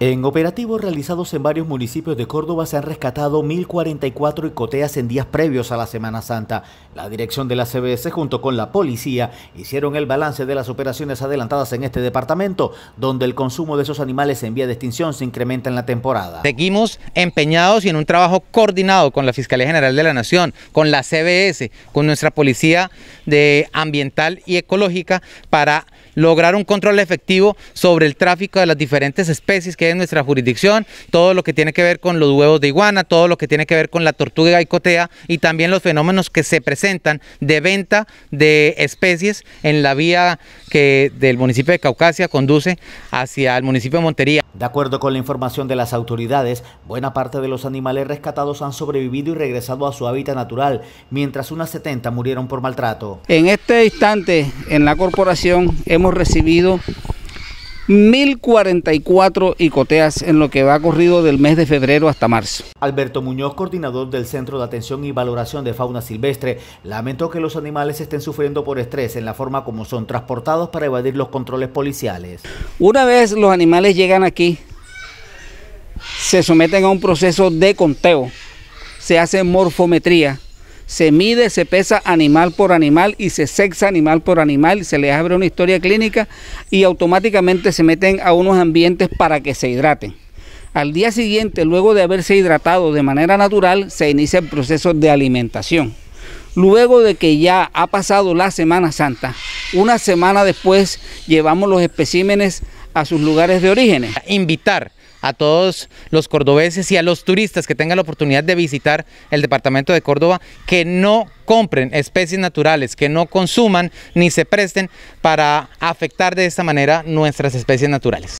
En operativos realizados en varios municipios de Córdoba se han rescatado 1.044 icoteas en días previos a la Semana Santa. La dirección de la CBS junto con la policía hicieron el balance de las operaciones adelantadas en este departamento, donde el consumo de esos animales en vía de extinción se incrementa en la temporada. Seguimos empeñados y en un trabajo coordinado con la Fiscalía General de la Nación, con la CBS, con nuestra policía de ambiental y ecológica para lograr un control efectivo sobre el tráfico de las diferentes especies que hay nuestra jurisdicción, todo lo que tiene que ver con los huevos de iguana, todo lo que tiene que ver con la tortuga cotea y también los fenómenos que se presentan de venta de especies en la vía que del municipio de Caucasia conduce hacia el municipio de Montería. De acuerdo con la información de las autoridades, buena parte de los animales rescatados han sobrevivido y regresado a su hábitat natural, mientras unas 70 murieron por maltrato. En este instante, en la corporación, hemos recibido 1.044 icoteas en lo que va corrido del mes de febrero hasta marzo. Alberto Muñoz, coordinador del Centro de Atención y Valoración de Fauna Silvestre, lamentó que los animales estén sufriendo por estrés en la forma como son transportados para evadir los controles policiales. Una vez los animales llegan aquí, se someten a un proceso de conteo, se hace morfometría, se mide, se pesa animal por animal y se sexa animal por animal, se les abre una historia clínica y automáticamente se meten a unos ambientes para que se hidraten. Al día siguiente, luego de haberse hidratado de manera natural, se inicia el proceso de alimentación. Luego de que ya ha pasado la Semana Santa, una semana después llevamos los especímenes a sus lugares de origen. Invitar a todos los cordobeses y a los turistas que tengan la oportunidad de visitar el departamento de Córdoba que no compren especies naturales, que no consuman ni se presten para afectar de esta manera nuestras especies naturales.